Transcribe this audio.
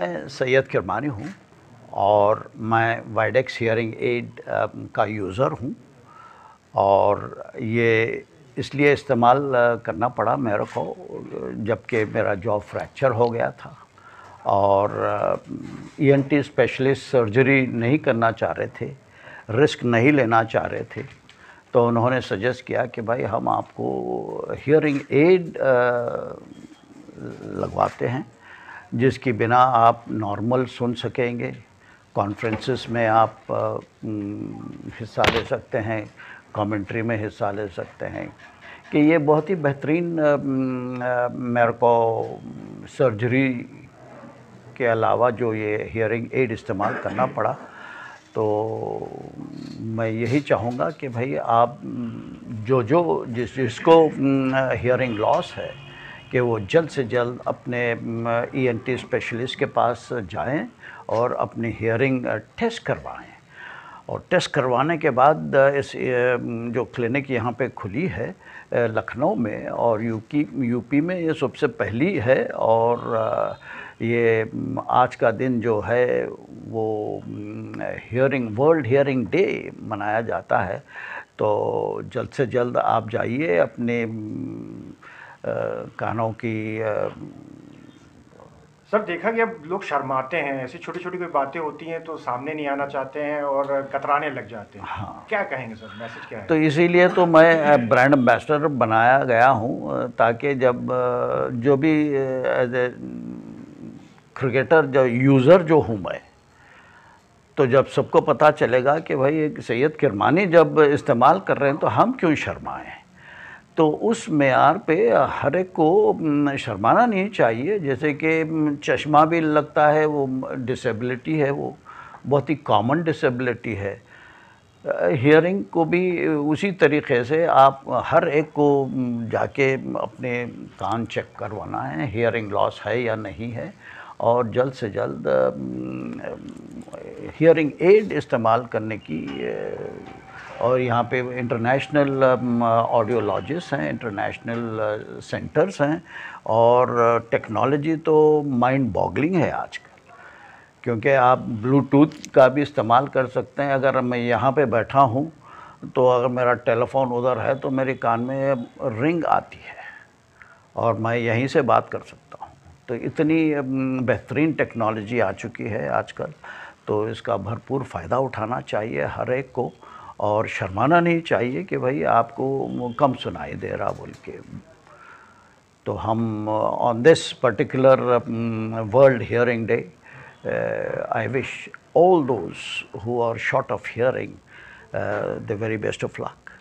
मैं सैयद किरमानी हूँ और मैं वाइडेक्स हियरिंग एड का यूज़र हूँ और ये इसलिए इस्तेमाल करना पड़ा मेरे को जबकि मेरा जॉब फ्रैक्चर हो गया था और ईएनटी स्पेशलिस्ट सर्जरी नहीं करना चाह रहे थे रिस्क नहीं लेना चाह रहे थे तो उन्होंने सजेस्ट किया कि भाई हम आपको हियरिंग एड लगवाते हैं जिसकी बिना आप नॉर्मल सुन सकेंगे कॉन्फ्रेंसेस में आप हिस्सा ले सकते हैं कमेंट्री में हिस्सा ले सकते हैं कि ये बहुत ही बेहतरीन मेरे को सर्जरी के अलावा जो ये हियरिंग एड इस्तेमाल करना पड़ा तो मैं यही चाहूँगा कि भाई आप जो जो जिस जिसको हियरिंग लॉस है कि वो जल्द से जल्द अपने ईएनटी स्पेशलिस्ट e के पास जाएं और अपनी हियरिंग टेस्ट करवाएं और टेस्ट करवाने के बाद इस जो क्लिनिक यहाँ पे खुली है लखनऊ में और यूपी यूपी में ये सबसे पहली है और ये आज का दिन जो है वो हियरिंग वर्ल्ड हियरिंग डे मनाया जाता है तो जल्द से जल्द आप जाइए अपने कानों की सर देखा गया लोग शर्माते हैं ऐसी छोटी छोटी कोई बातें होती हैं तो सामने नहीं आना चाहते हैं और कतराने लग जाते हैं हाँ क्या कहेंगे सर मैसेज क्या है तो इसीलिए तो मैं ब्रांड एम्बेसडर बनाया गया हूँ ताकि जब जो भी एज ए क्रिकेटर जो यूज़र जो हूँ मैं तो जब सबको पता चलेगा कि भाई एक सैयद किरमानी जब इस्तेमाल कर रहे हैं तो हम क्यों शर्माएँ तो उस मैार पे हर एक को शर्माना नहीं चाहिए जैसे कि चश्मा भी लगता है वो डिसेबिलिटी है वो बहुत ही कॉमन डिसेबिलिटी है हियरिंग को भी उसी तरीके से आप हर एक को जाके अपने कान चेक करवाना है हियरिंग लॉस है या नहीं है और जल्द से जल्द हियरिंग एड इस्तेमाल करने की और यहाँ पे इंटरनेशनल ऑडियोलॉजिस्ट um, हैं इंटरनेशनल सेंटर्स uh, हैं और टेक्नोलॉजी uh, तो माइंड बॉगलिंग है आजकल क्योंकि आप ब्लूटूथ का भी इस्तेमाल कर सकते हैं अगर मैं यहाँ पे बैठा हूँ तो अगर मेरा टेलीफोन उधर है तो मेरे कान में रिंग आती है और मैं यहीं से बात कर सकता हूँ तो इतनी um, बेहतरीन टेक्नोलॉजी आ चुकी है आजकल तो इसका भरपूर फ़ायदा उठाना चाहिए हर एक को और शर्माना नहीं चाहिए कि भाई आपको कम सुनाई दे रहा बोल के तो हम on this particular world hearing day I wish all those who are short of hearing the very best of luck